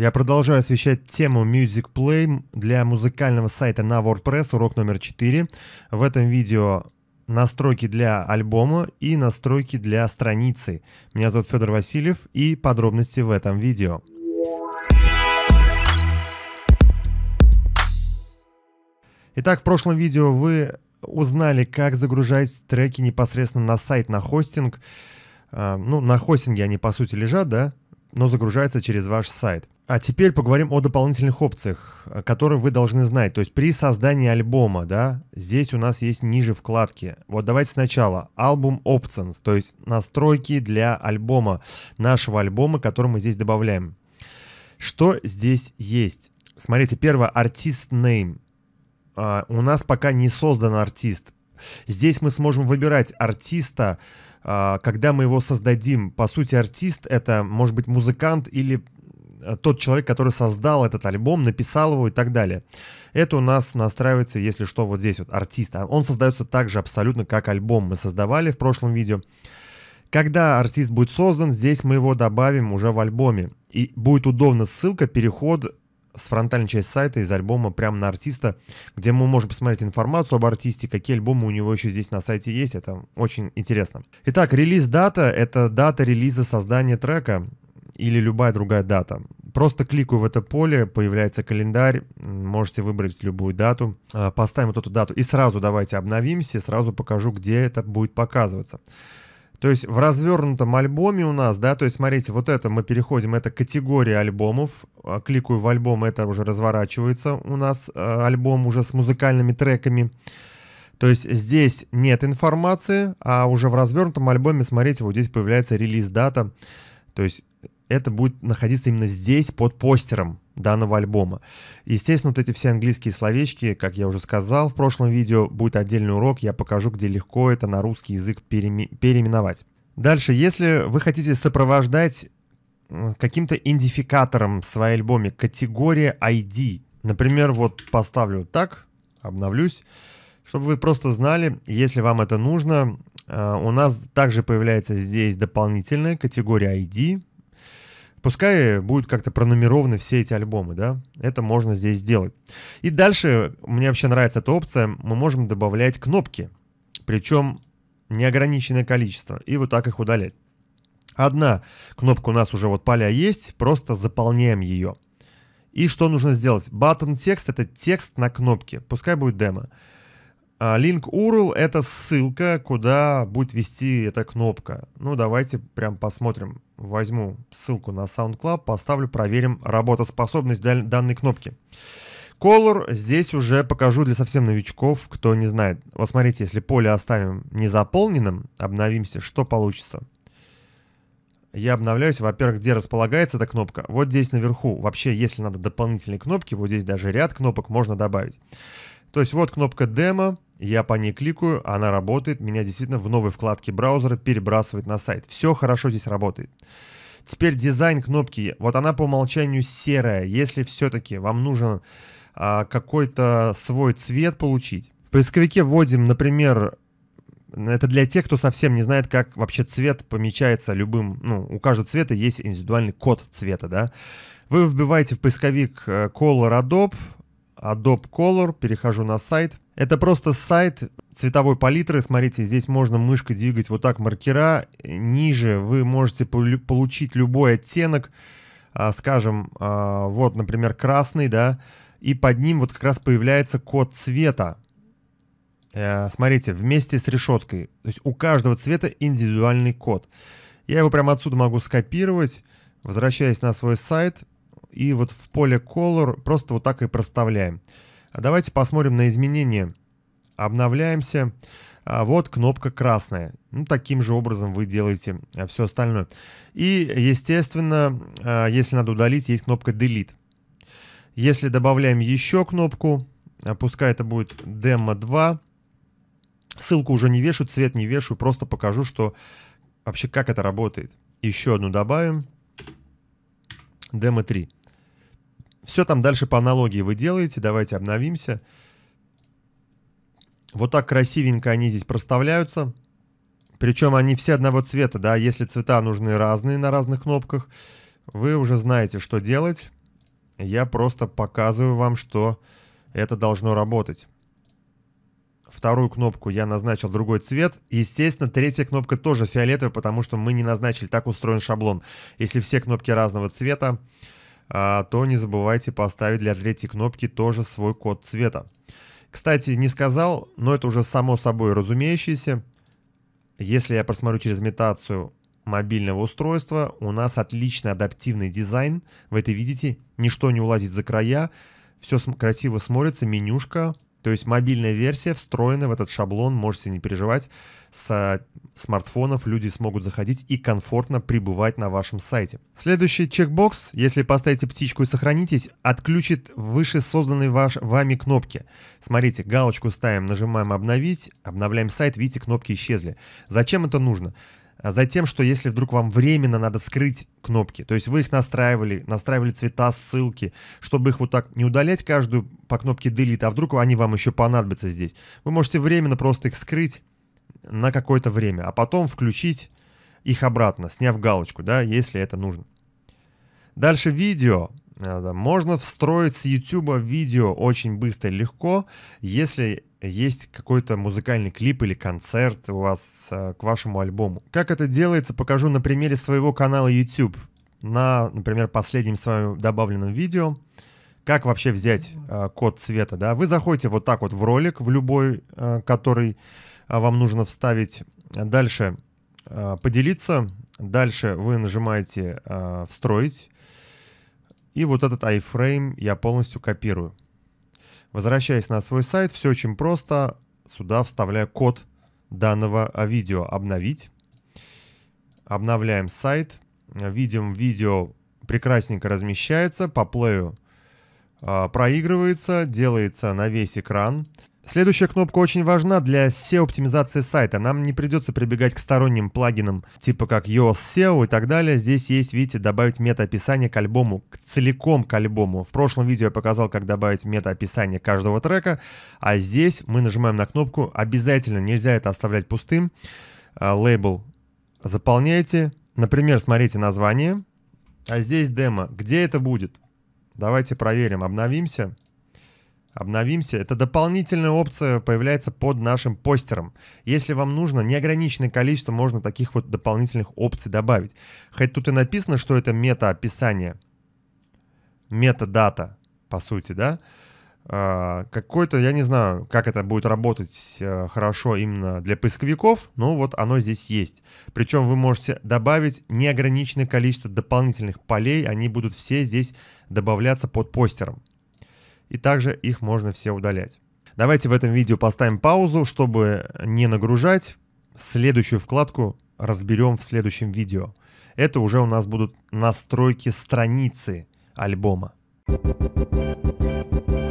Я продолжаю освещать тему Music Play для музыкального сайта на WordPress, урок номер 4. В этом видео настройки для альбома и настройки для страницы. Меня зовут Федор Васильев и подробности в этом видео. Итак, в прошлом видео вы узнали, как загружать треки непосредственно на сайт, на хостинг. А, ну, на хостинге они, по сути, лежат, да, но загружаются через ваш сайт. А теперь поговорим о дополнительных опциях, э, которые вы должны знать. То есть при создании альбома, да, здесь у нас есть ниже вкладки. Вот давайте сначала Album Options, то есть настройки для альбома, нашего альбома, который мы здесь добавляем. Что здесь есть? Смотрите, первое, артист Name. Uh, у нас пока не создан артист. Здесь мы сможем выбирать артиста, uh, когда мы его создадим. По сути, артист — это, может быть, музыкант или Э, тот человек, который создал этот альбом, написал его и так далее. Это у нас настраивается, если что, вот здесь вот артист. А он создается так же абсолютно, как альбом мы создавали в прошлом видео. Когда артист будет создан, здесь мы его добавим уже в альбоме. И будет удобно ссылка, переход с фронтальной части сайта из альбома прямо на артиста, где мы можем посмотреть информацию об артисте, какие альбомы у него еще здесь на сайте есть. Это очень интересно. Итак, релиз-дата — это дата релиза создания трека или любая другая дата. Просто кликаю в это поле, появляется календарь, можете выбрать любую дату, а, поставим вот эту дату и сразу давайте обновимся, сразу покажу, где это будет показываться. То есть в развернутом альбоме у нас, да, то есть смотрите, вот это мы переходим, это категория альбомов, а, кликаю в альбом, это уже разворачивается у нас а, альбом уже с музыкальными треками. То есть здесь нет информации, а уже в развернутом альбоме, смотрите, вот здесь появляется релиз-дата, то есть это будет находиться именно здесь, под постером данного альбома. Естественно, вот эти все английские словечки, как я уже сказал в прошлом видео, будет отдельный урок, я покажу, где легко это на русский язык переми- переименовать. Дальше, если вы хотите сопровождать каким-то идентификатором свои альбоме, категория ID, например, вот поставлю так, обновлюсь, чтобы вы просто знали, если вам это нужно, э, у нас также появляется здесь дополнительная категория ID, Пускай будут как-то пронумерованы все эти альбомы, да? Это можно здесь сделать. И дальше, мне вообще нравится эта опция, мы можем добавлять кнопки. Причем неограниченное количество. И вот так их удалять. Одна кнопка у нас уже вот поля есть, просто заполняем ее. И что нужно сделать? Button текст — это текст на кнопке. Пускай будет демо. Демо. А, link URL — это ссылка, куда будет вести эта кнопка. Ну, давайте прям посмотрим. Возьму ссылку на SoundCloud, поставлю, проверим работоспособность данной кнопки. Color здесь уже покажу для совсем новичков, кто не знает. Вот смотрите, если поле оставим незаполненным, обновимся, что получится. Я обновляюсь, во-первых, где располагается эта кнопка. Вот здесь наверху. Вообще, если надо дополнительные кнопки, вот здесь даже ряд кнопок можно добавить. То есть вот кнопка демо, я по ней кликаю, она работает, меня действительно в новой вкладке браузера перебрасывает на сайт. Все хорошо здесь работает. Теперь дизайн кнопки, вот она по умолчанию серая. Если все-таки вам нужен а, какой-то свой цвет получить, в поисковике вводим, например, это для тех, кто совсем не знает, как вообще цвет помечается любым, ну, у каждого цвета есть индивидуальный код цвета, да. Вы вбиваете в поисковик э, Color Adobe, Adobe Color, перехожу на сайт. Это просто сайт цветовой палитры. Смотрите, здесь можно мышкой двигать вот так маркера. Ниже вы можете получить любой оттенок. А, скажем, а, вот, например, красный, да. И под ним вот как раз появляется код цвета. Э, смотрите, вместе с решеткой. То есть у каждого цвета индивидуальный код. Я его прямо отсюда могу скопировать. Возвращаясь на свой сайт, и вот в поле Color просто вот так и проставляем. А давайте посмотрим на изменения. Обновляемся. А вот кнопка красная. Ну, таким же образом вы делаете а, все остальное. И, естественно, если надо удалить, есть кнопка Delete. Если добавляем еще кнопку, пускай это будет Demo 2, ссылку уже не вешу, цвет не вешу, просто покажу, что вообще как это работает. Еще одну добавим. Демо 3. Все там дальше по аналогии вы делаете. Давайте обновимся. Вот так красивенько они здесь проставляются. Причем они все одного цвета, да, если цвета нужны разные на разных кнопках, вы уже знаете, что делать. Я просто показываю вам, что это должно работать. Вторую кнопку я назначил другой цвет. Естественно, третья кнопка тоже фиолетовая, потому что мы не назначили, так устроен шаблон. Если все кнопки разного цвета, а, то не забывайте поставить для третьей кнопки тоже свой код цвета. Кстати, не сказал, но это уже само собой разумеющееся. Если я просмотрю через имитацию мобильного устройства, у нас отличный адаптивный дизайн. Вы это видите, ничто не улазит за края, все красиво смотрится, менюшка, то есть мобильная версия встроена в этот шаблон, можете не переживать с смартфонов люди смогут заходить и комфортно пребывать на вашем сайте. Следующий чекбокс, если поставите птичку и сохранитесь, отключит выше созданные ваш, вами кнопки. Смотрите, галочку ставим, нажимаем обновить, обновляем сайт, видите, кнопки исчезли. Зачем это нужно? А затем, что если вдруг вам временно надо скрыть кнопки, то есть вы их настраивали, настраивали цвета, ссылки, чтобы их вот так не удалять каждую по кнопке Delete, а вдруг они вам еще понадобятся здесь. Вы можете временно просто их скрыть, на какое-то время, а потом включить их обратно, сняв галочку, да, если это нужно. Дальше видео. Э, можно встроить с YouTube видео очень быстро и легко, если есть какой-то музыкальный клип или концерт у вас э, к вашему альбому. Как это делается, покажу на примере своего канала YouTube. На, например, последнем с вами добавленном видео. Как вообще взять э, код цвета, да? Вы заходите вот так вот в ролик, в любой, э, который а вам нужно вставить э, дальше э, «Поделиться», дальше вы нажимаете э, «Встроить», и вот этот iframe я полностью копирую. Возвращаясь на свой сайт, все очень просто. Сюда вставляю код данного видео «Обновить». Обновляем сайт. Видим, видео прекрасненько размещается по плею. Проигрывается, делается на весь экран. Следующая кнопка очень важна для SEO-оптимизации сайта. Нам не придется прибегать к сторонним плагинам, типа как Yoast SEO и так далее. Здесь есть, видите, добавить метаописание к альбому, к целиком к альбому. В прошлом видео я показал, как добавить метаописание каждого трека, а здесь мы нажимаем на кнопку «Обязательно нельзя это оставлять пустым». А, лейбл заполняйте. Например, смотрите название, а здесь демо. Где это будет? Давайте проверим, обновимся обновимся. Это дополнительная опция появляется под нашим постером. Если вам нужно, неограниченное количество можно таких вот дополнительных опций добавить. Хоть тут и написано, что это мета-описание, мета-дата, по сути, да? А, какой-то, я не знаю, как это будет работать э, хорошо именно для поисковиков, но вот оно здесь есть. Причем вы можете добавить неограниченное количество дополнительных полей, они будут все здесь добавляться под постером и также их можно все удалять. Давайте в этом видео поставим паузу, чтобы не нагружать. Следующую вкладку разберем в следующем видео. Это уже у нас будут настройки страницы альбома. Thank you.